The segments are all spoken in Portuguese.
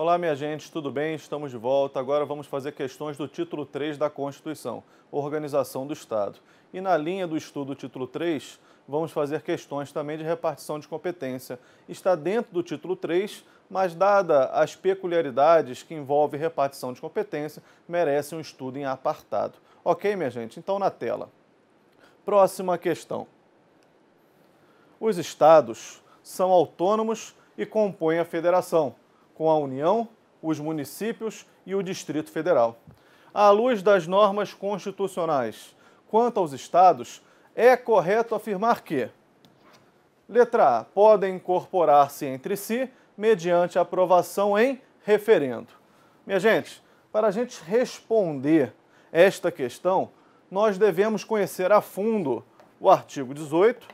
Olá, minha gente, tudo bem? Estamos de volta. Agora vamos fazer questões do título 3 da Constituição, Organização do Estado. E na linha do estudo título 3, vamos fazer questões também de repartição de competência. Está dentro do título 3, mas dada as peculiaridades que envolve repartição de competência, merece um estudo em apartado. OK, minha gente? Então na tela. Próxima questão. Os estados são autônomos e compõem a federação com a União, os municípios e o Distrito Federal. À luz das normas constitucionais quanto aos estados, é correto afirmar que: letra A, podem incorporar-se entre si mediante aprovação em referendo. Minha gente, para a gente responder esta questão, nós devemos conhecer a fundo o artigo 18,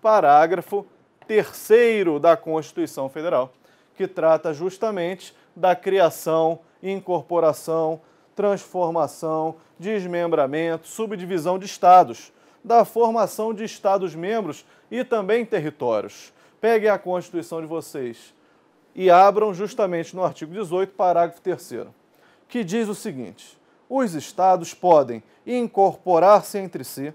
parágrafo 3 da Constituição Federal que trata justamente da criação, incorporação, transformação, desmembramento, subdivisão de estados, da formação de estados-membros e também territórios. Peguem a Constituição de vocês e abram justamente no artigo 18, parágrafo 3, que diz o seguinte: os estados podem incorporar-se entre si,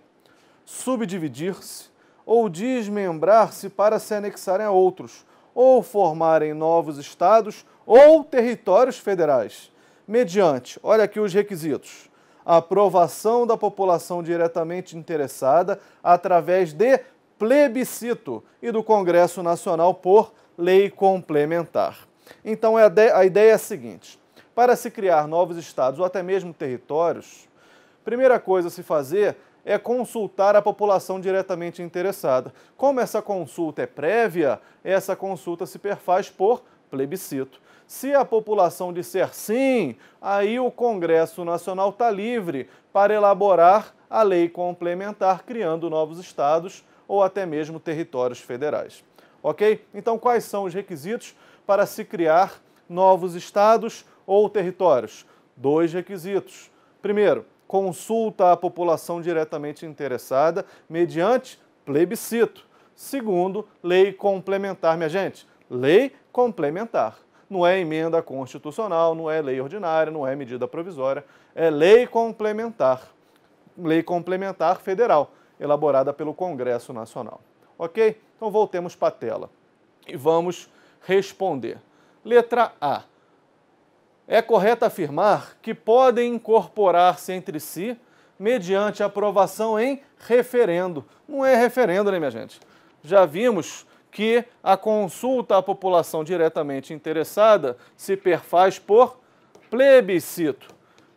subdividir-se ou desmembrar-se para se anexarem a outros ou formarem novos estados ou territórios federais, mediante, olha aqui os requisitos, aprovação da população diretamente interessada através de plebiscito e do Congresso Nacional por lei complementar. Então é a ideia é a seguinte: para se criar novos estados ou até mesmo territórios, primeira coisa a se fazer é consultar a população diretamente interessada. Como essa consulta é prévia, essa consulta se perfaz por plebiscito. Se a população disser sim, aí o Congresso Nacional está livre para elaborar a lei complementar, criando novos estados ou até mesmo territórios federais. Ok? Então, quais são os requisitos para se criar novos estados ou territórios? Dois requisitos. Primeiro, consulta à população diretamente interessada mediante plebiscito. Segundo, lei complementar, minha gente. Lei complementar. Não é emenda constitucional, não é lei ordinária, não é medida provisória, é lei complementar. Lei complementar federal, elaborada pelo Congresso Nacional. Ok? Então voltemos para a tela e vamos responder. Letra A é correto afirmar que podem incorporar-se entre si mediante aprovação em referendo. Não é referendo, né, minha gente? Já vimos que a consulta à população diretamente interessada se perfaz por plebiscito,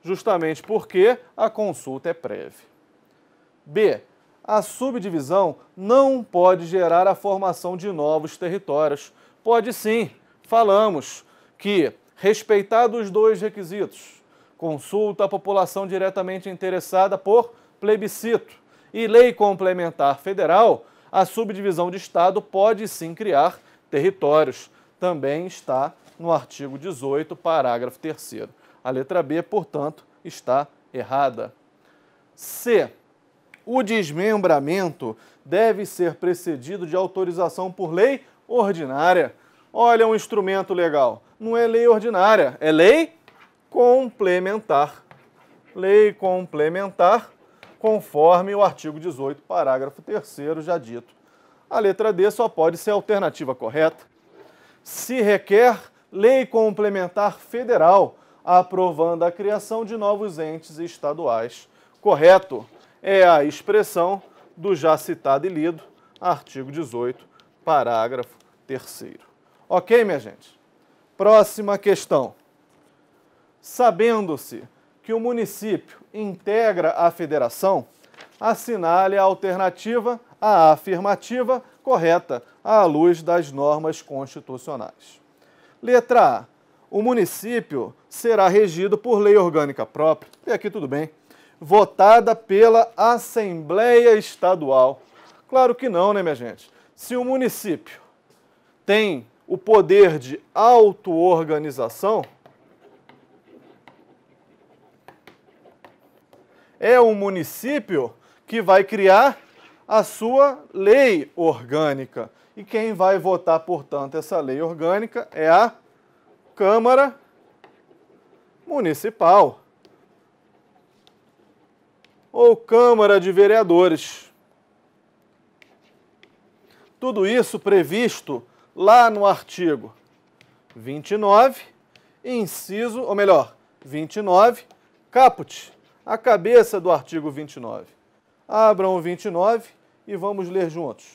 justamente porque a consulta é prévia. B. A subdivisão não pode gerar a formação de novos territórios. Pode sim, falamos que Respeitados os dois requisitos, consulta à população diretamente interessada por plebiscito e lei complementar federal, a subdivisão de Estado pode sim criar territórios. Também está no artigo 18, parágrafo 3. A letra B, portanto, está errada. C. O desmembramento deve ser precedido de autorização por lei ordinária. Olha um instrumento legal. Não é lei ordinária, é lei complementar. Lei complementar, conforme o artigo 18, parágrafo 3 já dito. A letra D só pode ser a alternativa correta. Se requer lei complementar federal, aprovando a criação de novos entes estaduais. Correto é a expressão do já citado e lido artigo 18, parágrafo 3. Ok, minha gente? Próxima questão. Sabendo-se que o município integra a federação, assinale a alternativa à afirmativa correta à luz das normas constitucionais. Letra A. O município será regido por lei orgânica própria, e aqui tudo bem, votada pela Assembleia Estadual. Claro que não, né, minha gente? Se o município tem o poder de auto-organização é um município que vai criar a sua lei orgânica. E quem vai votar, portanto, essa lei orgânica é a Câmara Municipal ou Câmara de Vereadores. Tudo isso previsto lá no artigo 29, inciso, ou melhor, 29, caput, a cabeça do artigo 29. Abram o 29 e vamos ler juntos.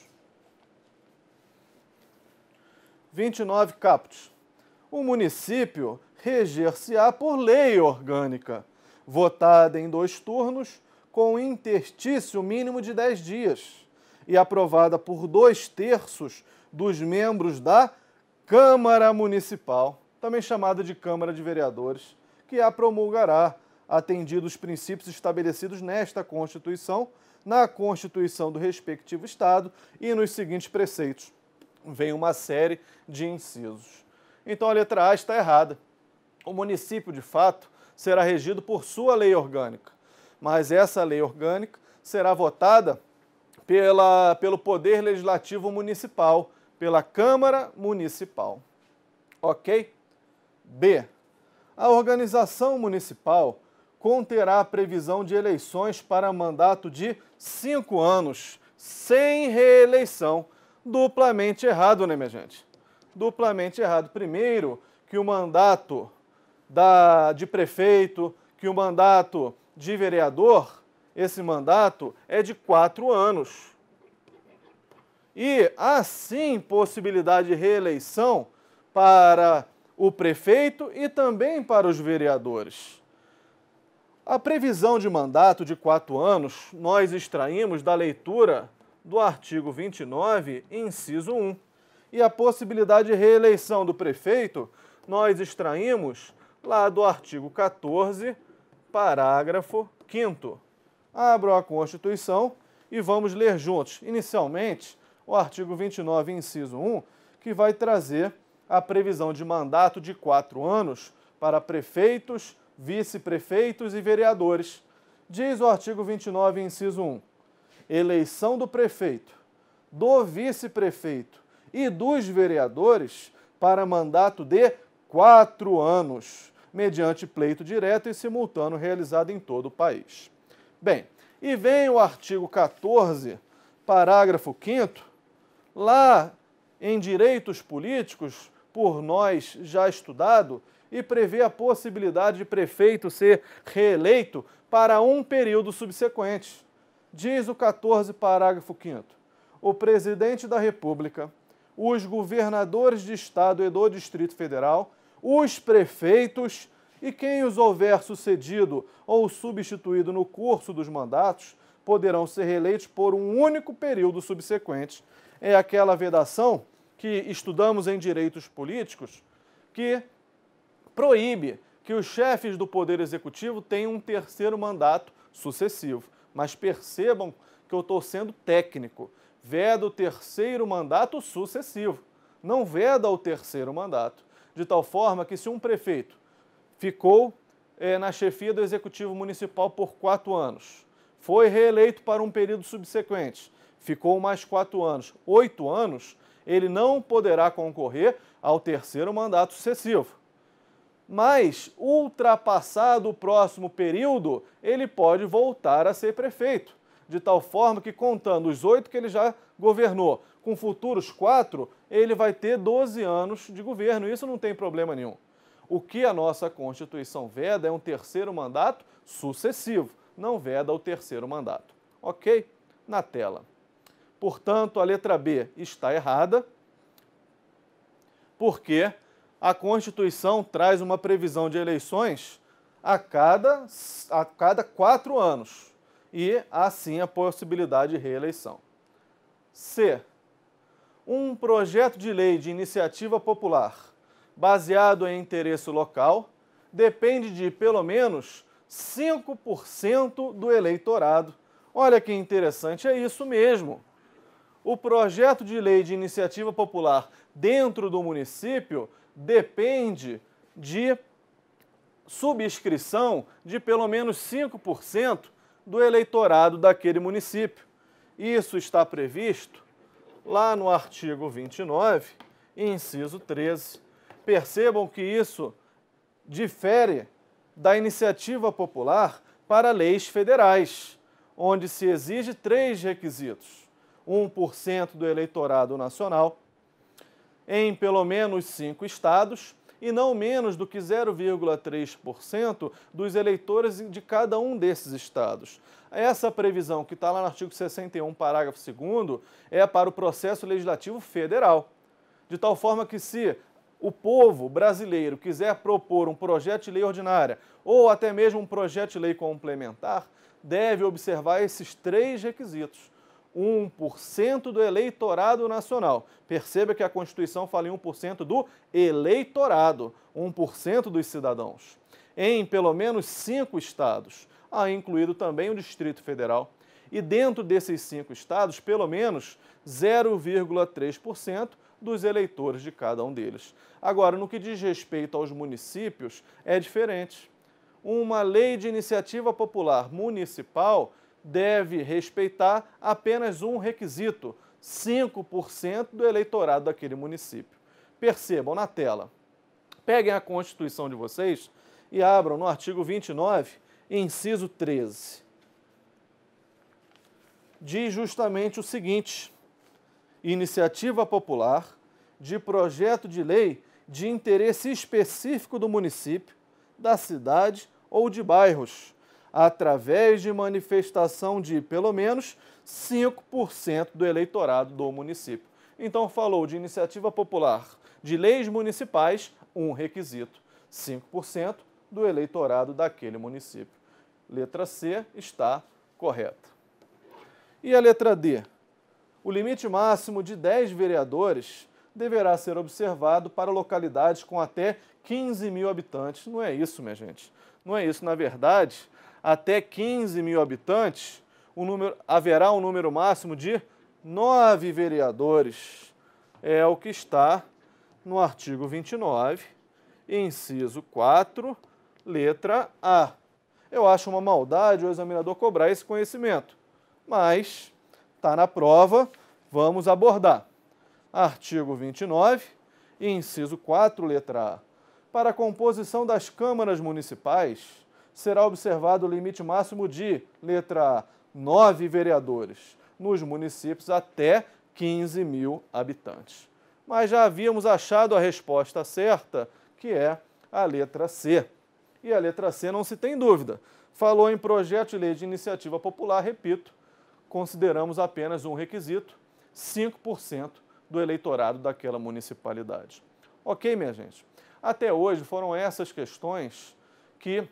29 caput. O município reger-se-á por lei orgânica, votada em dois turnos, com interstício mínimo de 10 dias e aprovada por dois terços dos membros da Câmara Municipal, também chamada de Câmara de Vereadores, que a promulgará, atendidos os princípios estabelecidos nesta Constituição, na Constituição do respectivo Estado e nos seguintes preceitos. Vem uma série de incisos. Então a letra A está errada. O município, de fato, será regido por sua lei orgânica, mas essa lei orgânica será votada pela, pelo Poder Legislativo Municipal, pela Câmara Municipal. Ok? B. A organização municipal conterá a previsão de eleições para mandato de cinco anos, sem reeleição. Duplamente errado, né, minha gente? Duplamente errado. Primeiro, que o mandato da, de prefeito, que o mandato de vereador, esse mandato é de quatro anos e assim possibilidade de reeleição para o prefeito e também para os vereadores. A previsão de mandato de quatro anos nós extraímos da leitura do artigo 29, inciso 1. E a possibilidade de reeleição do prefeito nós extraímos lá do artigo 14, parágrafo 5. Abro a Constituição e vamos ler juntos. Inicialmente, o artigo 29, inciso 1, que vai trazer a previsão de mandato de quatro anos para prefeitos, vice-prefeitos e vereadores. Diz o artigo 29, inciso 1, eleição do prefeito, do vice-prefeito e dos vereadores para mandato de quatro anos, mediante pleito direto e simultâneo realizado em todo o país. Bem, e vem o artigo 14, parágrafo 5 lá em direitos políticos, por nós já estudado, e prevê a possibilidade de prefeito ser reeleito para um período subsequente. Diz o 14, parágrafo 5 O presidente da República, os governadores de estado e do Distrito Federal, os prefeitos e quem os houver sucedido ou substituído no curso dos mandatos poderão ser reeleitos por um único período subsequente é aquela vedação que estudamos em direitos políticos que proíbe que os chefes do Poder Executivo tenham um terceiro mandato sucessivo. Mas percebam que eu estou sendo técnico. Veda o terceiro mandato sucessivo. Não veda o terceiro mandato. De tal forma que, se um prefeito ficou é, na chefia do Executivo Municipal por quatro anos, foi reeleito para um período subsequente ficou mais quatro anos, oito anos, ele não poderá concorrer ao terceiro mandato sucessivo. Mas, ultrapassado o próximo período, ele pode voltar a ser prefeito. De tal forma que, contando os oito que ele já governou com futuros quatro, ele vai ter 12 anos de governo. Isso não tem problema nenhum. O que a nossa Constituição veda é um terceiro mandato sucessivo, não veda o terceiro mandato. Ok? Na tela. Portanto, a letra B está errada, porque a Constituição traz uma previsão de eleições a cada, a cada quatro anos e assim a possibilidade de reeleição. C. Um projeto de lei de iniciativa popular baseado em interesse local depende de pelo menos 5% do eleitorado. Olha que interessante, é isso mesmo o projeto de lei de iniciativa popular dentro do município depende de subscrição de pelo menos 5% do eleitorado daquele município. Isso está previsto lá no artigo 29, inciso 13. Percebam que isso difere da iniciativa popular para leis federais, onde se exige três requisitos 1% do eleitorado nacional, em pelo menos cinco estados e não menos do que 0,3% dos eleitores de cada um desses estados. Essa previsão, que está lá no artigo 61, parágrafo 2, é para o processo legislativo federal. De tal forma que, se o povo brasileiro quiser propor um projeto de lei ordinária ou até mesmo um projeto de lei complementar, deve observar esses três requisitos. 1% do eleitorado nacional. Perceba que a Constituição fala em 1% do eleitorado, 1% dos cidadãos. Em pelo menos cinco estados, há incluído também o Distrito Federal. E dentro desses cinco estados, pelo menos 0,3% dos eleitores de cada um deles. Agora, no que diz respeito aos municípios, é diferente. Uma lei de iniciativa popular municipal deve respeitar apenas um requisito: 5% do eleitorado daquele município. Percebam na tela. Peguem a Constituição de vocês e abram no artigo 29, inciso 13. Diz justamente o seguinte: iniciativa popular de projeto de lei de interesse específico do município, da cidade ou de bairros através de manifestação de pelo menos 5% do eleitorado do município. Então, falou de iniciativa popular, de leis municipais, um requisito: 5% do eleitorado daquele município. Letra C está correta. E a letra D? O limite máximo de 10 vereadores deverá ser observado para localidades com até 15 mil habitantes. Não é isso, minha gente. Não é isso. Na verdade, até 15 mil habitantes, número, haverá um número máximo de nove vereadores. É o que está no artigo 29, inciso 4, letra A. Eu acho uma maldade o examinador cobrar esse conhecimento, mas está na prova, vamos abordar. Artigo 29, inciso 4, letra A. Para a composição das câmaras municipais, será observado o limite máximo de, letra A, nove vereadores, nos municípios até 15 mil habitantes. Mas já havíamos achado a resposta certa, que é a letra C. E a letra C não se tem dúvida. Falou em projeto de lei de iniciativa popular, repito, consideramos apenas um requisito, 5% do eleitorado daquela municipalidade. Ok, minha gente? Até hoje foram essas questões que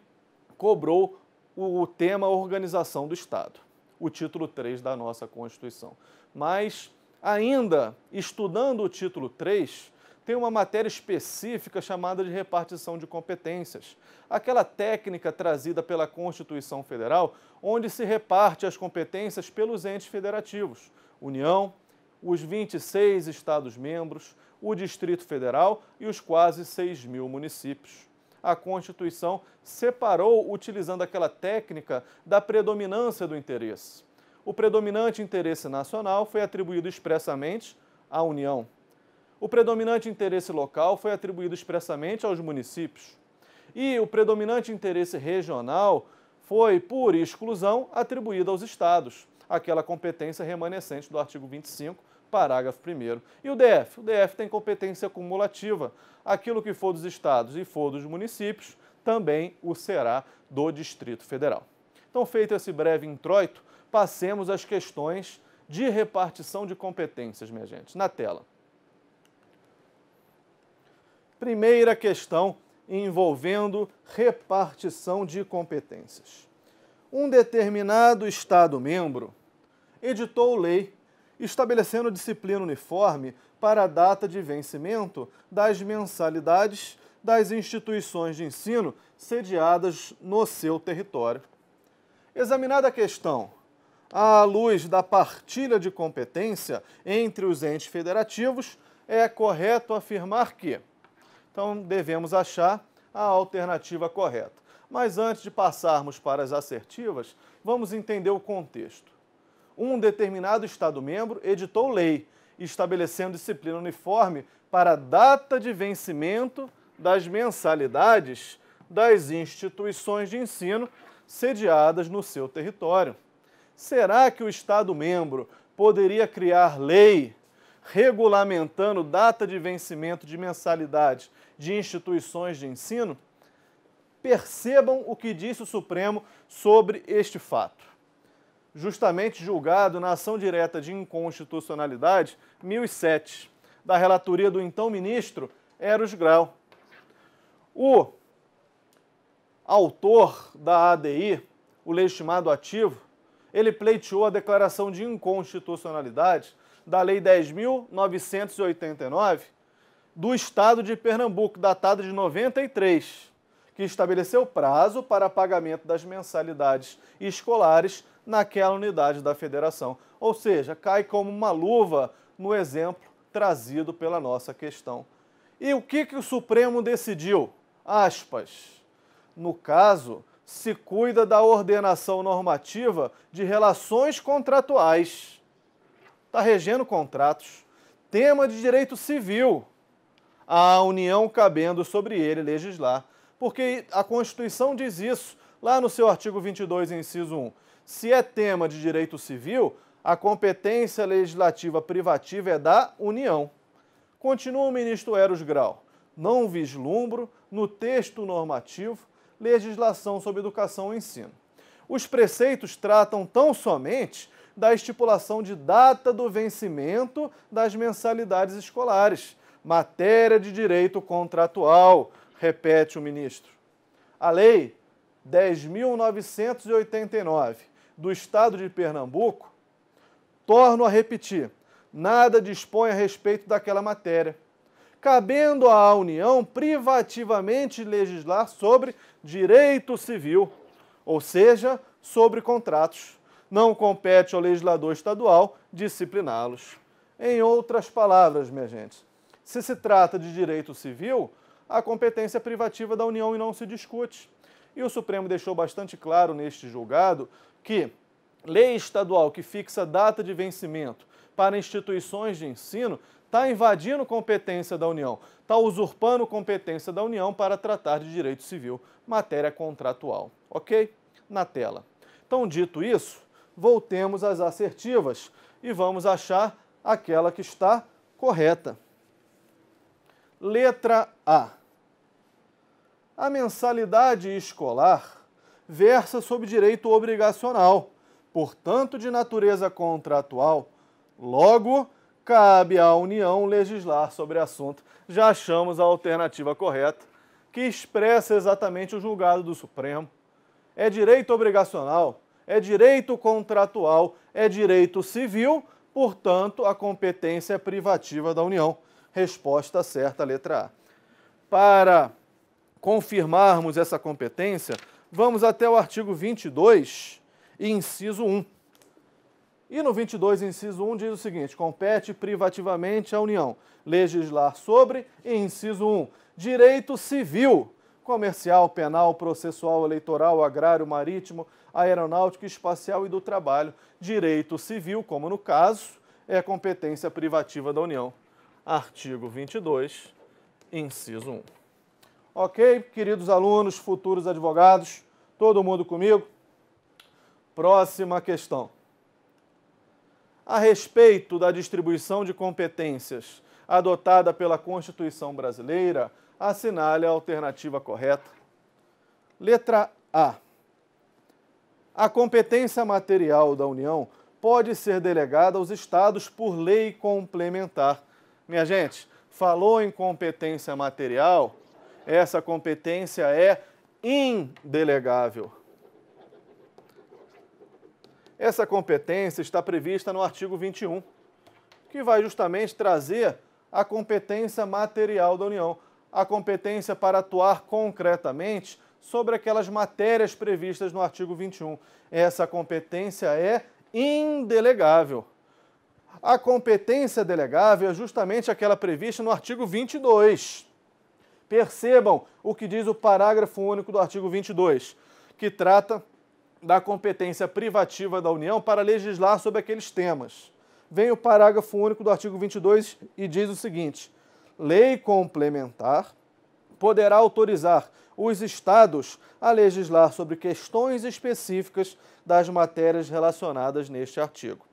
cobrou o tema Organização do Estado, o título 3 da nossa Constituição. Mas, ainda estudando o título 3, tem uma matéria específica chamada de repartição de competências, aquela técnica trazida pela Constituição Federal, onde se reparte as competências pelos entes federativos, União, os 26 Estados-membros, o Distrito Federal e os quase 6 mil municípios a Constituição separou utilizando aquela técnica da predominância do interesse. O predominante interesse nacional foi atribuído expressamente à União. O predominante interesse local foi atribuído expressamente aos municípios. E o predominante interesse regional foi, por exclusão, atribuído aos estados, aquela competência remanescente do artigo 25 parágrafo 1. E o DF? O DF tem competência cumulativa. Aquilo que for dos estados e for dos municípios, também o será do Distrito Federal. Então, feito esse breve introito, passemos às questões de repartição de competências, minha gente, na tela. Primeira questão envolvendo repartição de competências. Um determinado Estado-membro editou lei estabelecendo disciplina uniforme para a data de vencimento das mensalidades das instituições de ensino sediadas no seu território. Examinada a questão, à luz da partilha de competência entre os entes federativos, é correto afirmar que. Então, devemos achar a alternativa correta. Mas antes de passarmos para as assertivas, vamos entender o contexto um determinado Estado-membro editou lei estabelecendo disciplina uniforme para a data de vencimento das mensalidades das instituições de ensino sediadas no seu território. Será que o Estado-membro poderia criar lei regulamentando data de vencimento de mensalidades de instituições de ensino? Percebam o que disse o Supremo sobre este fato justamente julgado na ação direta de inconstitucionalidade 1007, da relatoria do então ministro Eros Grau. O autor da ADI, o legitimado ativo, ele pleiteou a declaração de inconstitucionalidade da Lei 10.989 do Estado de Pernambuco, datada de 93, que estabeleceu prazo para pagamento das mensalidades escolares naquela unidade da federação. Ou seja, cai como uma luva no exemplo trazido pela nossa questão. E o que, que o Supremo decidiu? Aspas. No caso, se cuida da ordenação normativa de relações contratuais. Está regendo contratos. Tema de direito civil. A União cabendo sobre ele legislar. Porque a Constituição diz isso, lá no seu artigo 22, inciso 1 se é tema de direito civil, a competência legislativa privativa é da União. Continua o ministro Eros Grau. Não vislumbro, no texto normativo, legislação sobre educação e ensino. Os preceitos tratam tão somente da estipulação de data do vencimento das mensalidades escolares, matéria de direito contratual, repete o ministro. A Lei 10.989 do Estado de Pernambuco, torno a repetir, nada dispõe a respeito daquela matéria, cabendo à União privativamente legislar sobre direito civil, ou seja, sobre contratos. Não compete ao legislador estadual discipliná-los. Em outras palavras, minha gente, se se trata de direito civil, a competência é privativa da União e não se discute. E o Supremo deixou bastante claro neste julgado que lei estadual que fixa data de vencimento para instituições de ensino está invadindo competência da União, está usurpando competência da União para tratar de direito civil, matéria contratual. Ok? Na tela. Então, dito isso, voltemos às assertivas e vamos achar aquela que está correta. Letra A. A mensalidade escolar versa sobre direito obrigacional, portanto de natureza contratual. Logo, cabe à União legislar sobre o assunto. Já achamos a alternativa correta, que expressa exatamente o julgado do Supremo. É direito obrigacional, é direito contratual, é direito civil, portanto, a competência é privativa da União. Resposta certa, letra A. Para confirmarmos essa competência, vamos até o artigo 22, inciso 1. E no 22, inciso 1, diz o seguinte: compete privativamente à União legislar sobre, inciso 1, direito civil, comercial, penal, processual, eleitoral, agrário, marítimo, aeronáutico, espacial e do trabalho. Direito civil, como no caso, é competência privativa da União. Artigo 22, inciso 1. Ok, queridos alunos, futuros advogados, todo mundo comigo? Próxima questão. A respeito da distribuição de competências adotada pela Constituição brasileira, assinale a alternativa correta. Letra A. A competência material da União pode ser delegada aos estados por lei complementar. Minha gente, falou em competência material, essa competência é indelegável. Essa competência está prevista no artigo 21, que vai justamente trazer a competência material da União, a competência para atuar concretamente sobre aquelas matérias previstas no artigo 21. Essa competência é indelegável. A competência delegável é justamente aquela prevista no artigo 22 Percebam o que diz o parágrafo único do artigo 22, que trata da competência privativa da União para legislar sobre aqueles temas. Vem o parágrafo único do artigo 22 e diz o seguinte: lei complementar poderá autorizar os estados a legislar sobre questões específicas das matérias relacionadas neste artigo.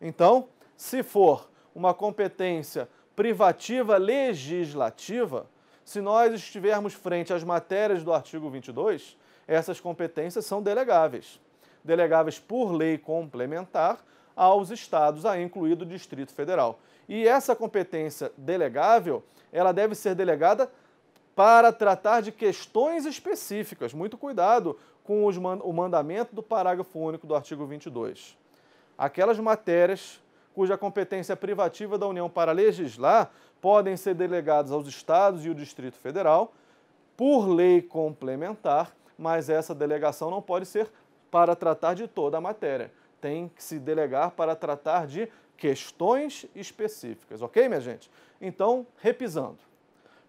Então, se for uma competência privativa legislativa, se nós estivermos frente às matérias do artigo 22, essas competências são delegáveis. Delegáveis por lei complementar aos estados, a incluído o Distrito Federal. E essa competência delegável, ela deve ser delegada para tratar de questões específicas. Muito cuidado com os, o mandamento do parágrafo único do artigo 22. Aquelas matérias cuja competência privativa da União para legislar podem ser delegados aos estados e o Distrito Federal por lei complementar, mas essa delegação não pode ser para tratar de toda a matéria. Tem que se delegar para tratar de questões específicas, ok, minha gente? Então, repisando.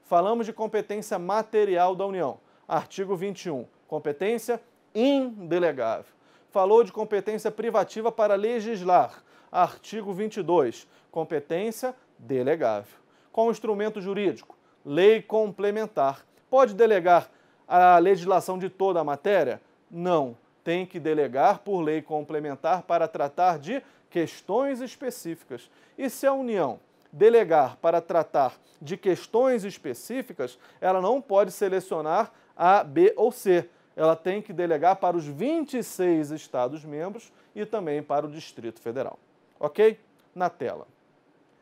Falamos de competência material da União, artigo 21, competência indelegável. Falou de competência privativa para legislar, Artigo 22. Competência delegável. Com instrumento jurídico? Lei complementar. Pode delegar a legislação de toda a matéria? Não. Tem que delegar por lei complementar para tratar de questões específicas. E se a União delegar para tratar de questões específicas, ela não pode selecionar A, B ou C. Ela tem que delegar para os 26 Estados-membros e também para o Distrito Federal ok? Na tela.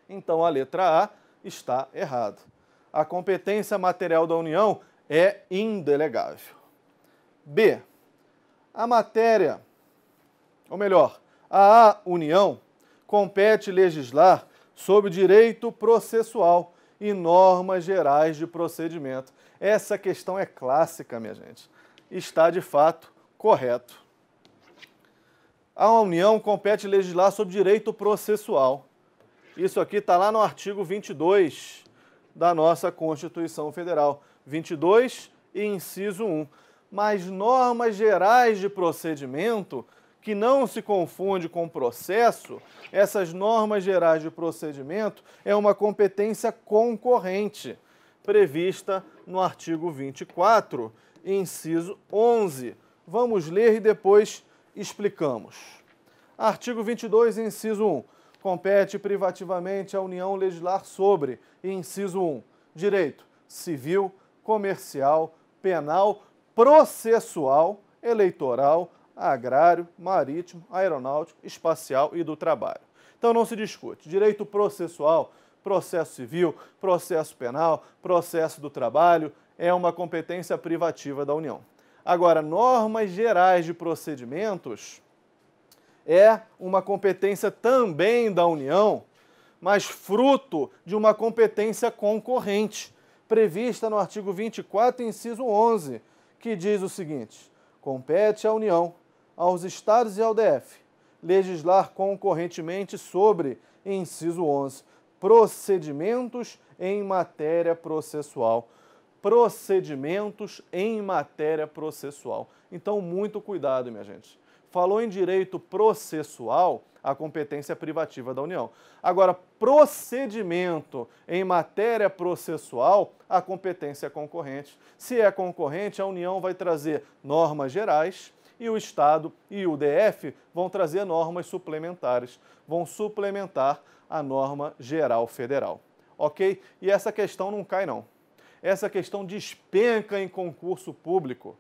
Então a letra A está errada. A competência material da União é indelegável. B. A matéria, ou melhor, a União compete legislar sobre direito processual e normas gerais de procedimento. Essa questão é clássica, minha gente. Está de fato correto. A União compete legislar sobre direito processual. Isso aqui está lá no artigo 22 da nossa Constituição Federal. 22 e inciso 1. Mas normas gerais de procedimento, que não se confunde com processo, essas normas gerais de procedimento é uma competência concorrente, prevista no artigo 24, inciso 11. Vamos ler e depois explicamos. Artigo 22, inciso 1. Compete privativamente à União legislar sobre, inciso 1, direito civil, comercial, penal, processual, eleitoral, agrário, marítimo, aeronáutico, espacial e do trabalho. Então não se discute. Direito processual, processo civil, processo penal, processo do trabalho é uma competência privativa da União. Agora, normas gerais de procedimentos é uma competência também da União, mas fruto de uma competência concorrente, prevista no artigo 24, inciso 11, que diz o seguinte: compete à União, aos Estados e ao DF legislar concorrentemente sobre, inciso 11, procedimentos em matéria processual procedimentos em matéria processual. Então, muito cuidado, minha gente. Falou em direito processual, a competência é privativa da União. Agora, procedimento em matéria processual, a competência é concorrente. Se é concorrente, a União vai trazer normas gerais e o Estado e o DF vão trazer normas suplementares, vão suplementar a norma geral federal. Ok? E essa questão não cai, não essa questão despenca em concurso público.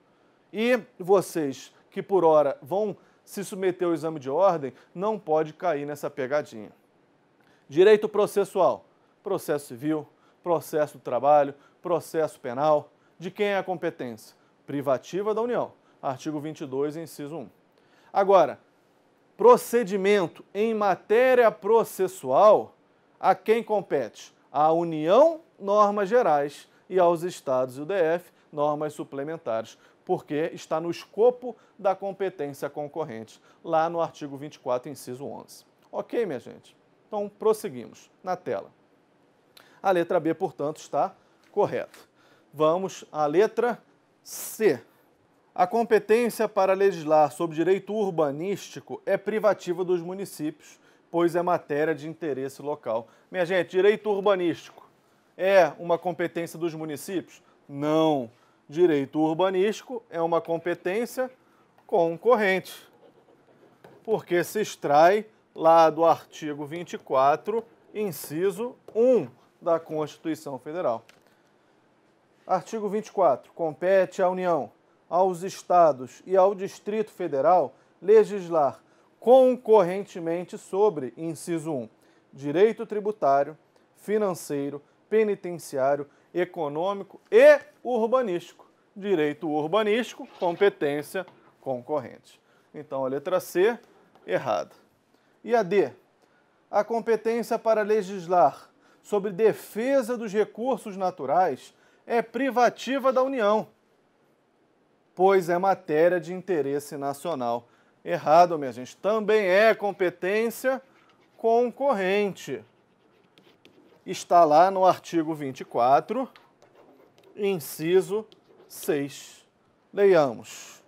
E vocês que por hora vão se submeter ao exame de ordem, não pode cair nessa pegadinha. Direito processual, processo civil, processo do trabalho, processo penal, de quem é a competência? Privativa da União, artigo 22, inciso 1. Agora, procedimento em matéria processual, a quem compete? A União, normas gerais e aos estados e o DF normas suplementares, porque está no escopo da competência concorrente, lá no artigo 24, inciso 11. Ok, minha gente? Então, prosseguimos na tela. A letra B, portanto, está correta. Vamos à letra C. A competência para legislar sobre direito urbanístico é privativa dos municípios, pois é matéria de interesse local. Minha gente, direito urbanístico é uma competência dos municípios? Não. Direito urbanístico é uma competência concorrente, porque se extrai lá do artigo 24, inciso 1 da Constituição Federal. Artigo 24. Compete à União, aos Estados e ao Distrito Federal legislar concorrentemente sobre, inciso 1, direito tributário, financeiro, penitenciário, econômico e urbanístico. Direito urbanístico, competência concorrente. Então a letra C, errada. E a D? A competência para legislar sobre defesa dos recursos naturais é privativa da União, pois é matéria de interesse nacional. Errado, minha gente. Também é competência concorrente está lá no artigo 24, inciso 6. Leiamos.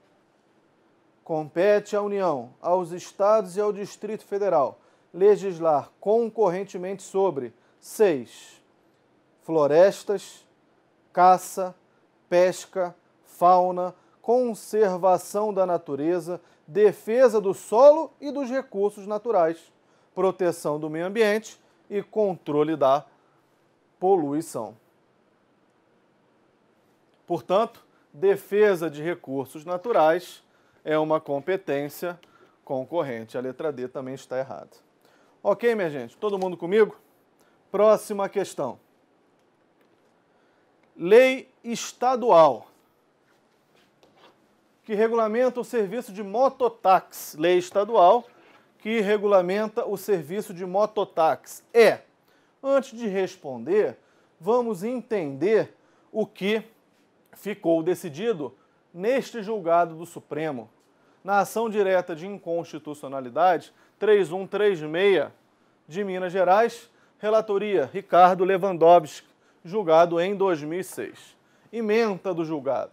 Compete à União, aos Estados e ao Distrito Federal legislar concorrentemente sobre 6. Florestas, caça, pesca, fauna, conservação da natureza, defesa do solo e dos recursos naturais, proteção do meio ambiente, e controle da poluição. Portanto, defesa de recursos naturais é uma competência concorrente. A letra D também está errada. Ok, minha gente? Todo mundo comigo? Próxima questão. Lei estadual que regulamenta o serviço de mototáxi, lei estadual que regulamenta o serviço de mototáxi. É, antes de responder, vamos entender o que ficou decidido neste julgado do Supremo. Na ação direta de inconstitucionalidade 3136 de Minas Gerais, relatoria Ricardo Lewandowski, julgado em 2006. Ementa do julgado.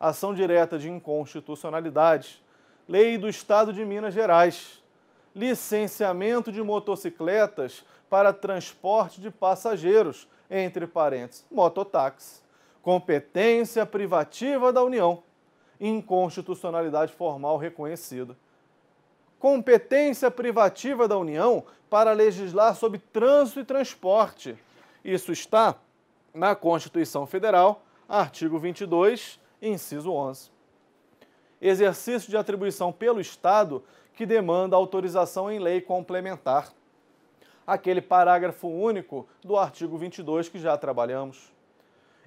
Ação direta de inconstitucionalidade, lei do Estado de Minas Gerais, licenciamento de motocicletas para transporte de passageiros, entre parênteses, mototáxi, competência privativa da União, inconstitucionalidade formal reconhecida. Competência privativa da União para legislar sobre trânsito e transporte. Isso está na Constituição Federal, artigo 22, inciso 11 exercício de atribuição pelo Estado que demanda autorização em lei complementar. Aquele parágrafo único do artigo 22 que já trabalhamos.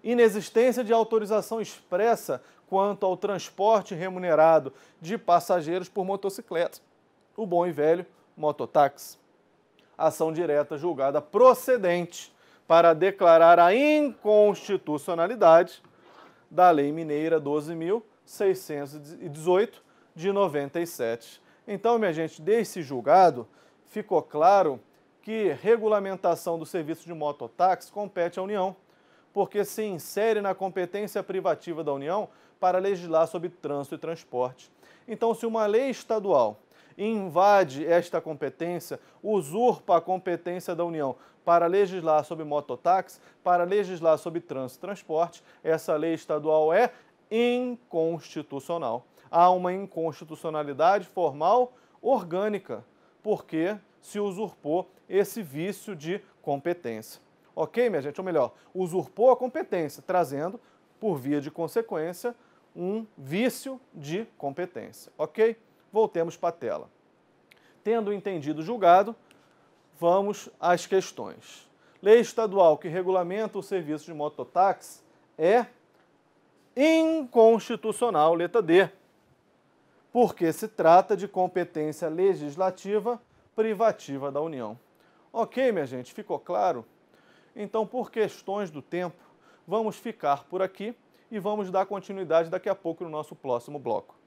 Inexistência de autorização expressa quanto ao transporte remunerado de passageiros por motocicleta. O bom e velho mototáxi. Ação direta julgada procedente para declarar a inconstitucionalidade da Lei Mineira 12.000 618 de 97. Então, minha gente, desse julgado, ficou claro que regulamentação do serviço de mototáxi compete à União, porque se insere na competência privativa da União para legislar sobre trânsito e transporte. Então, se uma lei estadual invade esta competência, usurpa a competência da União para legislar sobre mototáxi, para legislar sobre trânsito e transporte, essa lei estadual é inconstitucional. Há uma inconstitucionalidade formal orgânica, porque se usurpou esse vício de competência. Ok, minha gente? Ou melhor, usurpou a competência, trazendo, por via de consequência, um vício de competência. Ok? Voltemos para a tela. Tendo entendido o julgado, vamos às questões. Lei estadual que regulamenta o serviço de mototáxi é inconstitucional, letra D, porque se trata de competência legislativa privativa da União. Ok, minha gente, ficou claro? Então, por questões do tempo, vamos ficar por aqui e vamos dar continuidade daqui a pouco no nosso próximo bloco.